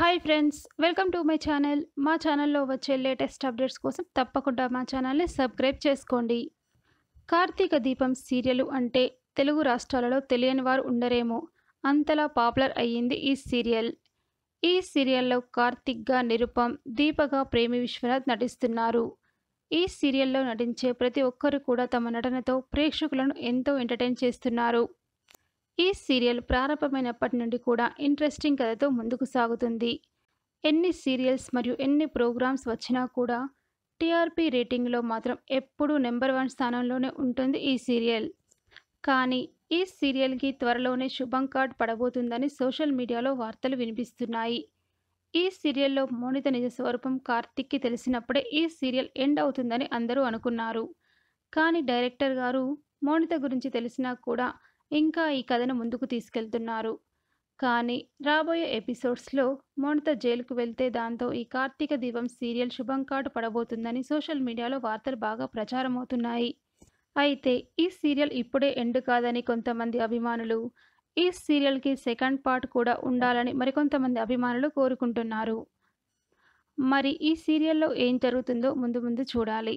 hi friends welcome to my channel మా ఛానల్లో వచ్చే లేటెస్ట్ అప్డేట్స్ కోసం తప్పకుండా మా ఛానల్ని సబ్స్క్రైబ్ చేసుకోండి కార్తీక దీపం సీరియలు అంటే తెలుగు రాష్ట్రాలలో తెలియని వారు ఉండరేమో అంతలా పాపులర్ అయ్యింది ఈ సీరియల్ ఈ సీరియల్లో కార్తిక్గా నిరుపం దీపగా ప్రేమి విశ్వనాథ్ నటిస్తున్నారు ఈ సీరియల్లో నటించే ప్రతి ఒక్కరు కూడా తమ నటనతో ప్రేక్షకులను ఎంతో ఎంటర్టైన్ చేస్తున్నారు ఈ సీరియల్ ప్రారంభమైనప్పటి నుండి కూడా ఇంట్రెస్టింగ్ కథతో ముందుకు సాగుతుంది ఎన్ని సీరియల్స్ మరియు ఎన్ని ప్రోగ్రామ్స్ వచ్చినా కూడా టీఆర్పీ రేటింగ్లో మాత్రం ఎప్పుడూ నెంబర్ వన్ స్థానంలోనే ఉంటుంది ఈ సీరియల్ కానీ ఈ సీరియల్కి త్వరలోనే శుభం కార్డ్ పడబోతుందని సోషల్ మీడియాలో వార్తలు వినిపిస్తున్నాయి ఈ సీరియల్లో మౌనిత నిజ స్వరూపం కార్తిక్కి తెలిసినప్పుడే ఈ సీరియల్ ఎండ్ అవుతుందని అందరూ అనుకున్నారు కానీ డైరెక్టర్ గారు మౌనిత గురించి తెలిసినా కూడా ఇంకా ఈ కథను ముందుకు తీసుకెళ్తున్నారు కానీ రాబోయే ఎపిసోడ్స్లో మోనిత జైలుకు వెళ్తే దాంతో ఈ కార్తీక దీపం సీరియల్ శుభంకాటు పడబోతుందని సోషల్ మీడియాలో వార్తలు బాగా ప్రచారమవుతున్నాయి అయితే ఈ సీరియల్ ఇప్పుడే ఎండు కాదని కొంతమంది అభిమానులు ఈ సీరియల్కి సెకండ్ పార్ట్ కూడా ఉండాలని మరికొంతమంది అభిమానులు కోరుకుంటున్నారు మరి ఈ సీరియల్లో ఏం జరుగుతుందో ముందు ముందు చూడాలి